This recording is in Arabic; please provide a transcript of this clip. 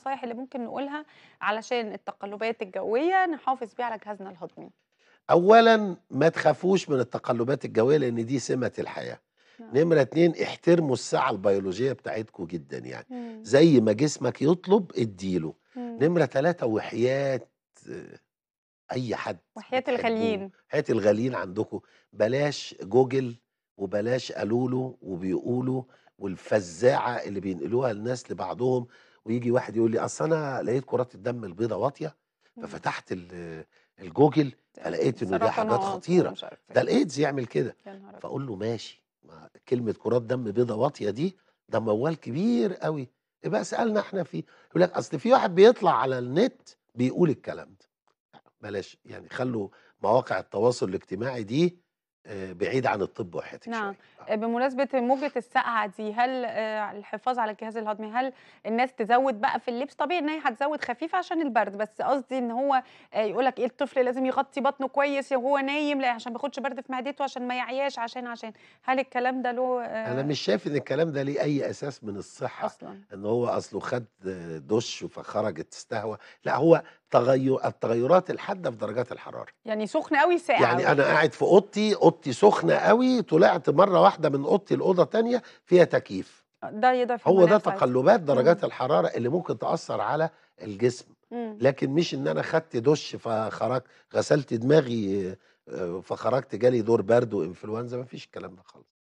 النصايح اللي ممكن نقولها علشان التقلبات الجويه نحافظ بيها على جهازنا الهضمي اولا ما تخافوش من التقلبات الجويه لان دي سمه الحياه نعم. نمرة اتنين احترموا الساعة البيولوجية بتاعتكم جدا يعني مم. زي ما جسمك يطلب اديله نمرة تلاتة وحياة أي حد وحياة الغاليين وحياة الغاليين عندكم بلاش جوجل وبلاش له وبيقولوا والفزاعة اللي بينقلوها الناس لبعضهم ويجي واحد يقول لي اصل انا لقيت كرات الدم البيضاء واطيه إمم. ففتحت الجوجل فلقيت انه دي حاجات خطيره إيه. ده الايدز يعمل كده فاقول له ماشي ما كلمه كرات دم بيضاء واطيه دي ده موال كبير قوي يبقى اسالنا احنا في يقول لك اصل في واحد بيطلع على النت بيقول الكلام ده بلاش يعني خلوا مواقع التواصل الاجتماعي دي آه، بعيد عن الطب وحياتك نعم شوية. آه، بمناسبة موجة السقعة دي هل آه، الحفاظ على الجهاز الهضمي هل الناس تزود بقى في اللبس طبيعي ان هي هتزود خفيف عشان البرد بس قصدي ان هو يقول لك ايه الطفل لازم يغطي بطنه كويس وهو نايم لا عشان ما ياخدش برد في معدته عشان ما يعياش عشان عشان هل الكلام ده له انا مش شايف ان الكلام ده ليه اي اساس من الصحة اصلا ان هو اصله خد دش فخرجت استهوى لا هو تغير التغيرات الحاده في درجات الحراره يعني سخن قوي ساقع يعني انا قاعد في اوضتي اوضتي سخنه قوي طلعت مره واحده من اوضتي لاوضه ثانيه فيها تكييف ده يضعف هو ده تقلبات درجات مم. الحراره اللي ممكن تاثر على الجسم مم. لكن مش ان انا خدت دش فخرجت غسلت دماغي آه، فخرجت جالي دور برد وانفلونزا مفيش الكلام ده خالص